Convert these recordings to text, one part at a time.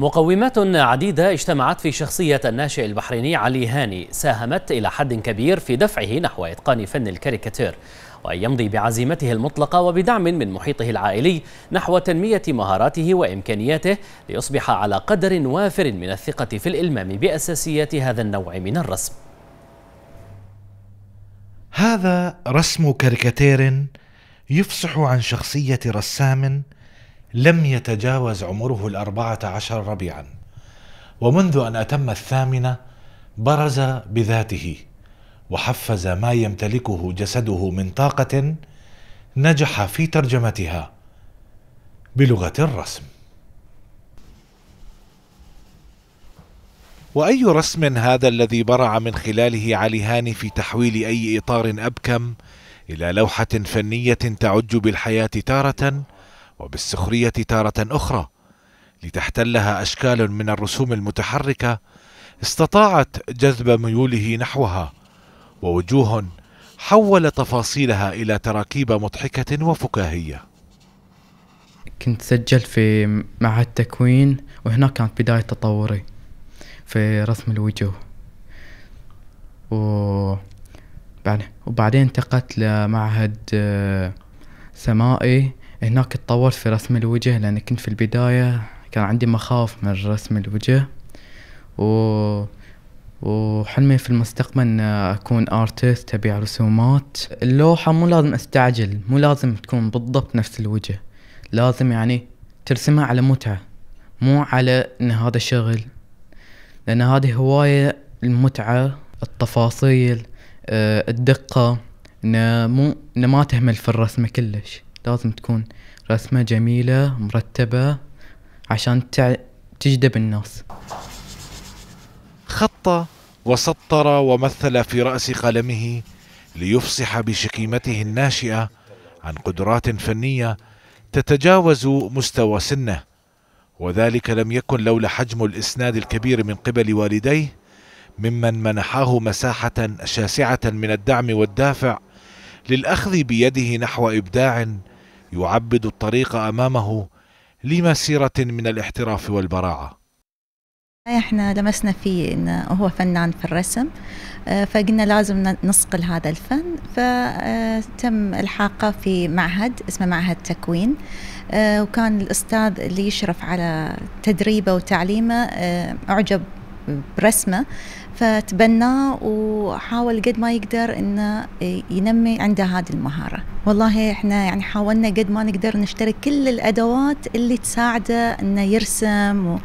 مقومات عديدة اجتمعت في شخصية الناشئ البحريني علي هاني ساهمت إلى حد كبير في دفعه نحو إتقان فن الكاريكاتير وأن يمضي بعزيمته المطلقة وبدعم من محيطه العائلي نحو تنمية مهاراته وإمكانياته ليصبح على قدر وافر من الثقة في الإلمام بأساسيات هذا النوع من الرسم هذا رسم كاريكاتير يفصح عن شخصية رسام لم يتجاوز عمره الأربعة عشر ربيعا ومنذ أن أتم الثامنة برز بذاته وحفز ما يمتلكه جسده من طاقة نجح في ترجمتها بلغة الرسم وأي رسم هذا الذي برع من خلاله علي هاني في تحويل أي إطار أبكم إلى لوحة فنية تعج بالحياة تارة وبالسخرية تارة أخرى لتحتلها أشكال من الرسوم المتحركة استطاعت جذب ميوله نحوها ووجوه حول تفاصيلها إلى تراكيب مضحكة وفكاهية كنت سجلت في معهد تكوين وهناك كانت بداية تطوري في رسم الوجوه وبعدين انتقلت لمعهد آه، سمائي هناك تطورت في رسم الوجه لأن كنت في البداية كان عندي مخاوف من رسم الوجه و وحلمي في المستقبل ان اكون ارتست ابيع رسومات اللوحة مو لازم استعجل مو لازم تكون بالضبط نفس الوجه لازم يعني ترسمها على متعة مو على ان هذا شغل لان هذه هواية المتعة التفاصيل آه، الدقة انه مو انه ما تهمل في الرسمة كلش لازم تكون رسمة جميلة مرتبة عشان تع... تجذب الناس خط وسطر ومثل في رأس قلمه ليفصح بشكيمته الناشئة عن قدرات فنية تتجاوز مستوى سنه وذلك لم يكن لولا حجم الإسناد الكبير من قبل والديه ممن منحاه مساحة شاسعة من الدعم والدافع للأخذ بيده نحو إبداع يعبد الطريق امامه لمسيره من الاحتراف والبراعه احنا لمسنا فيه انه هو فنان في الرسم آه، فقلنا لازم نصقل هذا الفن فتم آه، الحاقه في معهد اسمه معهد تكوين آه، وكان الاستاذ اللي يشرف على تدريبه وتعليمه اعجب برسمه فتبناه وحاول قد ما يقدر انه ينمي عنده هذه المهاره والله احنا يعني حاولنا قد ما نقدر نشترك كل الادوات اللي تساعده انه يرسم و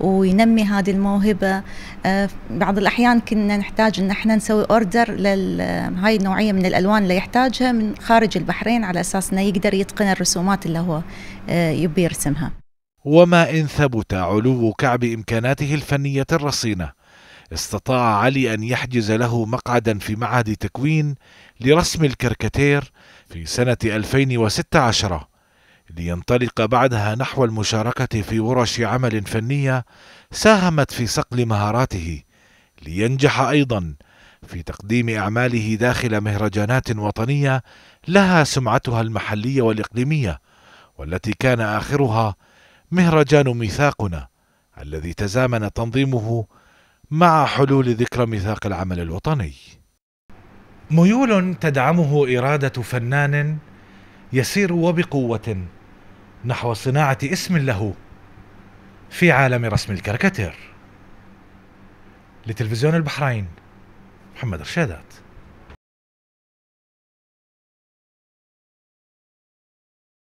وينمي هذه الموهبه آه، بعض الاحيان كنا نحتاج ان احنا نسوي اوردر لهاي النوعيه من الالوان اللي يحتاجها من خارج البحرين على اساس انه يقدر يتقن الرسومات اللي هو آه، يبي يرسمها وما ان ثبت علو كعب امكاناته الفنيه الرصينه استطاع علي أن يحجز له مقعدا في معهد تكوين لرسم الكركتير في سنة 2016 لينطلق بعدها نحو المشاركة في ورش عمل فنية ساهمت في صقل مهاراته لينجح أيضا في تقديم أعماله داخل مهرجانات وطنية لها سمعتها المحلية والإقليمية والتي كان آخرها مهرجان ميثاقنا الذي تزامن تنظيمه مع حلول ذكرى ميثاق العمل الوطني ميول تدعمه إرادة فنان يسير وبقوة نحو صناعة اسم له في عالم رسم الكاريكاتير لتلفزيون البحرين محمد رشادات